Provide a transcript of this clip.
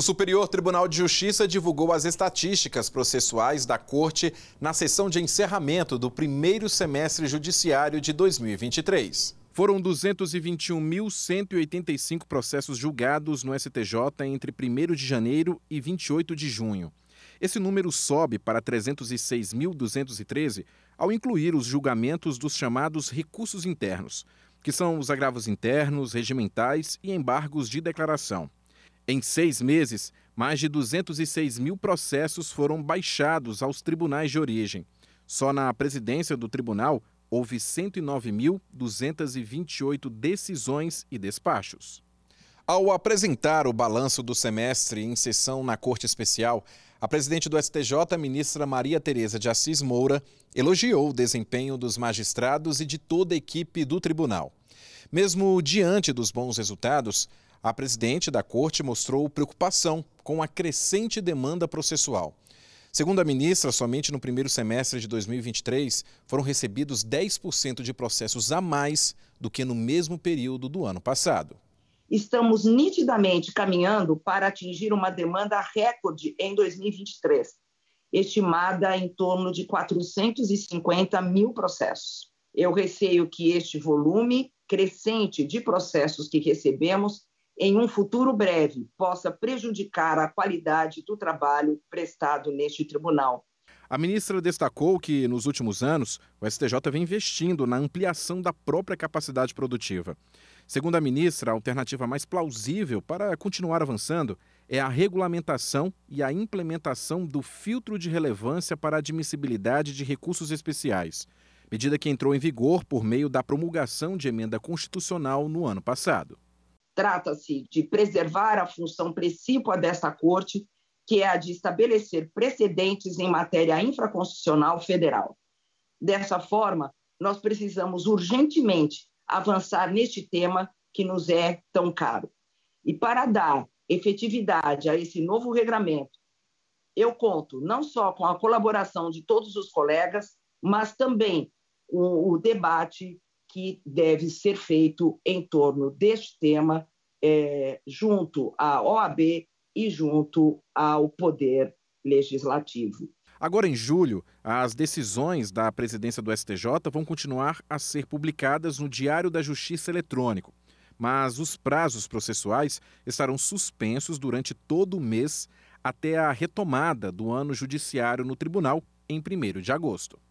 O Superior Tribunal de Justiça divulgou as estatísticas processuais da Corte na sessão de encerramento do primeiro semestre judiciário de 2023. Foram 221.185 processos julgados no STJ entre 1 de janeiro e 28 de junho. Esse número sobe para 306.213 ao incluir os julgamentos dos chamados recursos internos, que são os agravos internos, regimentais e embargos de declaração. Em seis meses, mais de 206 mil processos foram baixados aos tribunais de origem. Só na presidência do tribunal houve 109.228 decisões e despachos. Ao apresentar o balanço do semestre em sessão na Corte Especial, a presidente do STJ, ministra Maria Tereza de Assis Moura, elogiou o desempenho dos magistrados e de toda a equipe do tribunal. Mesmo diante dos bons resultados, a presidente da corte mostrou preocupação com a crescente demanda processual. Segundo a ministra, somente no primeiro semestre de 2023 foram recebidos 10% de processos a mais do que no mesmo período do ano passado. Estamos nitidamente caminhando para atingir uma demanda recorde em 2023, estimada em torno de 450 mil processos. Eu receio que este volume crescente de processos que recebemos em um futuro breve, possa prejudicar a qualidade do trabalho prestado neste tribunal. A ministra destacou que, nos últimos anos, o STJ vem investindo na ampliação da própria capacidade produtiva. Segundo a ministra, a alternativa mais plausível para continuar avançando é a regulamentação e a implementação do filtro de relevância para a admissibilidade de recursos especiais, medida que entrou em vigor por meio da promulgação de emenda constitucional no ano passado. Trata-se de preservar a função principal desta Corte, que é a de estabelecer precedentes em matéria infraconstitucional federal. Dessa forma, nós precisamos urgentemente avançar neste tema que nos é tão caro. E para dar efetividade a esse novo regramento, eu conto não só com a colaboração de todos os colegas, mas também o, o debate que deve ser feito em torno deste tema é, junto à OAB e junto ao Poder Legislativo. Agora, em julho, as decisões da presidência do STJ vão continuar a ser publicadas no Diário da Justiça Eletrônico, mas os prazos processuais estarão suspensos durante todo o mês até a retomada do ano judiciário no tribunal em 1 de agosto.